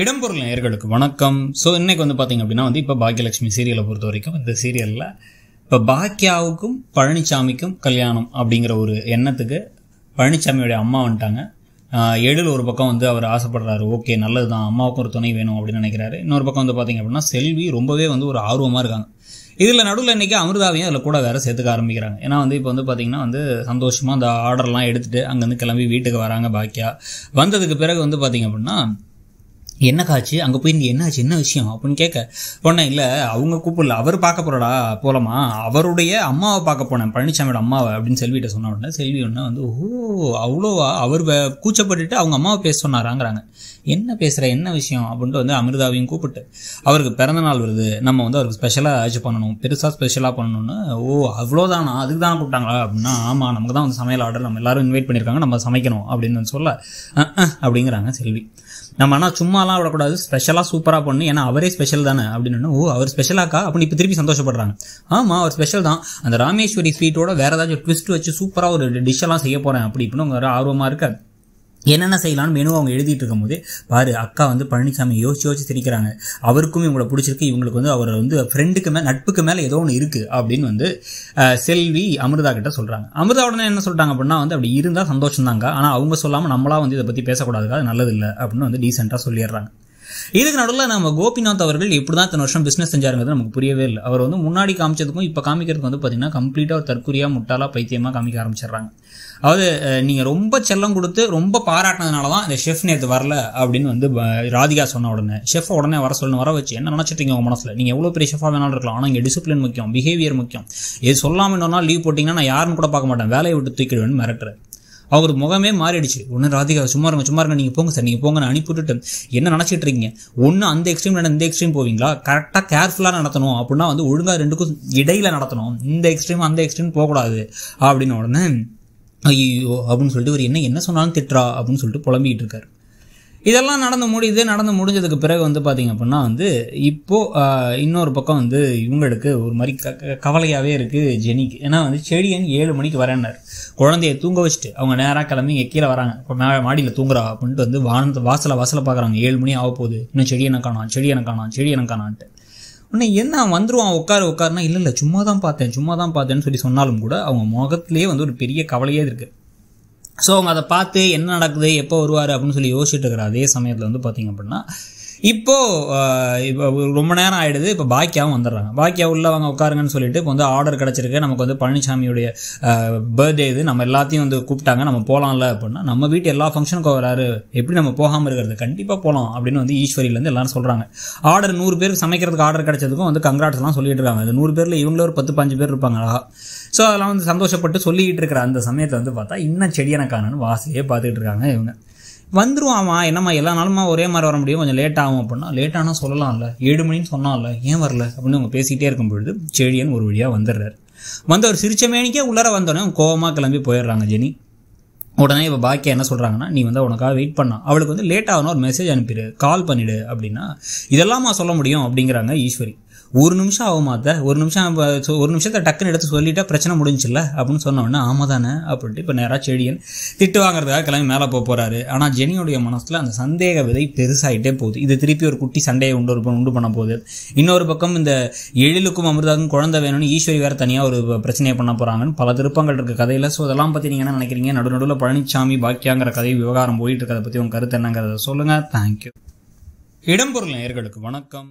இடம்பொருள் நேர்களுக்கு வணக்கம் ஸோ இன்றைக்கி வந்து பார்த்திங்க அப்படின்னா வந்து இப்போ பாக்கியலட்சுமி சீரியலை பொறுத்த வரைக்கும் இந்த சீரியலில் இப்போ பாக்கியாவுக்கும் பழனிசாமிக்கும் கல்யாணம் அப்படிங்கிற ஒரு எண்ணத்துக்கு பழனிசாமியோடைய அம்மா வந்துட்டாங்க எழில் ஒரு பக்கம் வந்து அவர் ஆசைப்படுறாரு ஓகே நல்லது தான் அம்மாவுக்கும் ஒரு துணை வேணும் அப்படின்னு நினைக்கிறாரு இன்னொரு பக்கம் வந்து பார்த்திங்க அப்படின்னா செல்வி ரொம்பவே வந்து ஒரு ஆர்வமாக இருக்காங்க இதில் நடுவில் இன்றைக்கி அமிர்தாவையும் அதில் கூட வேறு சேர்த்துக்க ஆரம்பிக்கிறாங்க ஏன்னா வந்து இப்போ வந்து பார்த்திங்கன்னா வந்து சந்தோஷமாக அந்த ஆர்டர்லாம் எடுத்துகிட்டு அங்கேருந்து கிளம்பி வீட்டுக்கு வராங்க பாக்கியா வந்ததுக்கு பிறகு வந்து பார்த்திங்க அப்படின்னா என்னக்காச்சு அங்கே போய் என்ன என்னாச்சு என்ன விஷயம் அப்படின்னு கேட்க போனேன் இல்லை அவங்க கூப்பிடல அவர் பார்க்க போறடா போலமா அவருடைய அம்மாவை பார்க்க போனேன் பழனிசாமியோட அம்மாவை அப்படின்னு செல்விட்ட சொன்ன உடனே செல்வி உடனே வந்து ஓ அவ்வளோவா அவர் கூச்சப்பட்டுட்டு அவங்க அம்மாவை பேச சொன்னாராங்கிறாங்க என்ன பேசுகிற என்ன விஷயம் அப்படின்ட்டு வந்து அமிர்தாவையும் கூப்பிட்டு அவருக்கு பிறந்த நாள் வருது நம்ம வந்து அவருக்கு ஸ்பெஷலாக ஆச்சு பண்ணணும் பெருசாக ஸ்பெஷலாக பண்ணணும்னு ஓ அவ்வளோதானா அதுக்கு தான் கூப்பிட்டாங்களா அப்படின்னா ஆமாம் நமக்கு தான் வந்து சமையல் ஆர்டர் நம்ம எல்லாரும் இன்வைட் பண்ணியிருக்காங்க நம்ம சமைக்கணும் அப்படின்னு சொல்ல அப்படிங்கிறாங்க செல்வி நம்ம ஆனால் சும்மா சும்மாலாம் விடக்கூடாது ஸ்பெஷலாக சூப்பராக பண்ணு ஏன்னா அவரே ஸ்பெஷல் தானே அப்படின்னு ஓ அவர் ஸ்பெஷலாக்கா அப்படின்னு இப்போ திருப்பி சந்தோஷப்படுறாங்க ஆமாம் அவர் ஸ்பெஷல் தான் அந்த ராமேஸ்வரி ஸ்வீட்டோட வேறு ஏதாச்சும் ட்விஸ்ட் வச்சு சூப்பராக ஒரு டிஷ்ஷெல்லாம் செய்ய போகிறேன் அப்படி இப்படின்னு ஒரு ஆர்வமாக இருக்காது என்னென்ன செய்யலாம்னு மெனு அவங்க எழுதிட்டு இருக்கும்போது பாரு அக்கா வந்து பழனிசாமி யோசிச்சு யோசிச்சு சிரிக்கிறாங்க அவருக்கும் இவங்களை பிடிச்சிருக்கு இவங்களுக்கு வந்து அவரை வந்து ஃப்ரெண்டுக்கு மேலே நட்புக்கு மேலே ஏதோ ஒன்று இருக்குது அப்படின்னு வந்து செல்வி அமிர்தா கிட்ட சொல்கிறாங்க அமிர்தா உடனே என்ன சொல்கிறாங்க அப்படின்னா வந்து அப்படி இருந்தால் சந்தோஷம் தாங்க ஆனால் அவங்க சொல்லாமல் நம்மளாக வந்து இதை பற்றி பேசக்கூடாதுக்காக அது நல்லதில்லை அப்படின்னு வந்து டீசெண்டாக சொல்லிடுறாங்க இதுக்கு நடுவில் நம்ம கோபிநாத் அவர்கள் எப்படி தான் இத்தனை வருஷம் பிஸ்னஸ் செஞ்சாருங்கிறது நமக்கு புரியவே இல்லை அவர் வந்து முன்னாடி காமிச்சதுக்கும் இப்போ காமிக்கிறதுக்கு வந்து பார்த்தீங்கன்னா கம்ப்ளீட்டாக ஒரு தற்குறியாக முட்டாளாக பைத்தியமாக காமிக்க ஆரம்பிச்சிடுறாங்க அதாவது நீங்கள் ரொம்ப செல்லம் கொடுத்து ரொம்ப பாராட்டினதுனால தான் இந்த ஷெஃப் நேற்று வரல அப்படின்னு வந்து ராதிகா சொன்ன உடனே ஷெஃப் உடனே வர சொல்லணும் வர வச்சு என்ன நினச்சிட்டீங்க உங்கள் மனசில் நீங்கள் எவ்வளோ பெரிய ஷெஃபாக வேணாலும் இருக்கலாம் ஆனால் இங்கே டிசிப்ளின் முக்கியம் பிஹேவியர் முக்கியம் இது சொல்லாமல் இன்னொரு லீவ் போட்டிங்கன்னா நான் யாரும் கூட பார்க்க மாட்டேன் வேலையை விட்டு தூக்கிடுவேன்னு மிரட்டுறேன் அவர் முகமே மாறிடுச்சு ஒன்று ராதிகா சும்மா இருங்க சும்மா இருங்க நீங்கள் போங்க சார் நீங்கள் போங்க நான் அனுப்பிவிட்டுட்டேன் என்ன நினச்சிட்டு இருக்கீங்க ஒன்று அந்த எக்ஸ்ட்ரீம் இந்த எக்ஸ்ட்ரீம் போவீங்களா கரெக்டாக கேர்ஃபுல்லாக நடத்தணும் அப்படின்னா வந்து ஒழுங்காக ரெண்டுக்கும் இடையில் நடத்தணும் இந்த எக்ஸ்ட்ரீம் அந்த எக்ஸ்ட்ரீம் போகக்கூடாது அப்படின்னு உடனே ஐயோ அப்படின்னு சொல்லிட்டு ஒரு என்ன என்ன சொன்னாலும் திட்டுறா அப்படின்னு சொல்லிட்டு புலம்பிக்கிட்டு இருக்காரு இதெல்லாம் நடந்து முடியுது நடந்து முடிஞ்சதுக்கு பிறகு வந்து பார்த்திங்க அப்படின்னா வந்து இப்போது இன்னொரு பக்கம் வந்து இவங்களுக்கு ஒரு மாதிரி க கவலையாகவே இருக்குது ஜெனிக்கு ஏன்னா வந்து செடியன் ஏழு மணிக்கு வரேன்னார் குழந்தைய தூங்க வச்சுட்டு அவங்க நேராக கிளம்பி இங்கே கீழே வராங்க மேலே மாடியில் தூங்குறா அப்படின்ட்டு வந்து வானத்து வாசலை வாசலை பார்க்குறாங்க ஏழு மணி ஆக போகுது இன்னும் செடி எனக்கு காணும் செடி எனக்கு காணாம் செடி எனக்கு காணான்ட்டு உடனே என்ன வந்துருவான் உட்காரு உட்காருனா இல்லை இல்லை சும்மா தான் பார்த்தேன் சும்மா தான் பார்த்தேன்னு சொல்லி சொன்னாலும் கூட அவங்க முகத்துலேயே வந்து ஒரு பெரிய கவலையே இருக்குது ஸோ அவங்க அதை பார்த்து என்ன நடக்குது எப்போ வருவார் அப்படின்னு சொல்லி யோசிச்சுட்டு இருக்கிற அதே சமயத்தில் வந்து பார்த்திங்க அப்படின்னா இப்போ ரொம்ப நேரம் ஆயிடுது இப்போ பாக்கியாவும் வந்துடுறாங்க பாக்கியா உள்ள அவங்க உட்காருங்கன்னு சொல்லிட்டு இப்போ வந்து ஆர்டர் கிடச்சிருக்கு நமக்கு வந்து பழனிசாமியுடைய பர்த்டே இது நம்ம எல்லாத்தையும் வந்து கூப்பிட்டாங்க நம்ம போகலாம்ல அப்படின்னா நம்ம வீட்டு எல்லா ஃபங்க்ஷனுக்கும் வராரு எப்படி நம்ம போகாமல் இருக்கிறது கண்டிப்பாக போகலாம் அப்படின்னு வந்து ஈஸ்வரியிலேருந்து எல்லாரும் சொல்கிறாங்க ஆர்டர் நூறு பேருக்கு சமைக்கிறதுக்கு ஆர்டர் கிடச்சதுக்கும் வந்து கங்க்ராட்ஸ்லாம் சொல்லிட்டு இருக்காங்க இந்த நூறு பேரில் இவங்களே ஒரு பத்து பஞ்சு பேர் இருப்பாங்க அழகா ஸோ அதெல்லாம் வந்து சந்தோஷப்பட்டு சொல்லிக்கிட்டு இருக்கிற அந்த சமயத்தை வந்து பார்த்தா இன்னும் செடியான காணன்னு வாசையே பார்த்துக்கிட்டு இருக்காங்க இவங்க வந்துருவாமா என்னம்மா எல்லா நாளுமா ஒரே மாதிரி வர முடியும் கொஞ்சம் லேட் ஆகும் அப்படின்னா லேட் ஆனால் சொல்லலாம்ல ஏழு மணின்னு சொன்னால ஏன் வரல அப்படின்னு அவங்க பேசிக்கிட்டே இருக்கும் பொழுது செழியன் ஒரு வழியாக வந்துடுறார் வந்து ஒரு சிரிச்ச மேனிக்கே உள்ளார வந்தோடனே கோவமாக கிளம்பி போயிடுறாங்க ஜெனி உடனே இப்போ பாக்கியா என்ன சொல்கிறாங்கன்னா நீ வந்து உனக்காக வெயிட் பண்ணா அவளுக்கு வந்து லேட் ஆகணும் ஒரு மெசேஜ் அனுப்பிடு கால் பண்ணிடு அப்படின்னா இதெல்லாமா சொல்ல முடியும் அப்படிங்கிறாங்க ஈஸ்வரி ஒரு நிமிஷம் ஆகுமாத்த ஒரு நிமிஷம் ஒரு நிமிஷத்தை டக்குன்னு எடுத்து சொல்லிட்டா பிரச்சனை முடிஞ்சில்ல அப்படின்னு சொன்னோடனே ஆமா தானே அப்படின்ட்டு இப்போ நேராக செடியன் திட்டு வாங்குறதுக்காக கிளம்பி மேலே போக போகிறாரு ஆனால் ஜெனியோடைய மனசில் அந்த சந்தேக விதை பெருசாகிட்டே போகுது இது திருப்பி ஒரு குட்டி சண்டையை உண்டு உண்டு பண்ண போகுது இன்னொரு பக்கம் இந்த எழிலுக்கும் அமிர்தாக்கும் குழந்தை வேணும்னு ஈஸ்வரி வேறு தனியாக ஒரு பிரச்சனையை பண்ண போகிறாங்கன்னு பல திருப்பங்கள் இருக்குது கதையில் ஸோ அதெல்லாம் பற்றி நீங்கள் என்ன நினைக்கிறீங்க நடு நடுவில் பழனிசாமி பாக்கியாங்கிற கதை விவகாரம் போயிட்டு இருக்கிறத பற்றி உங்கள் கருத்து என்னங்கிறத சொல்லுங்கள் தேங்க்யூ இடம்பொருள் நேர்களுக்கு வணக்கம்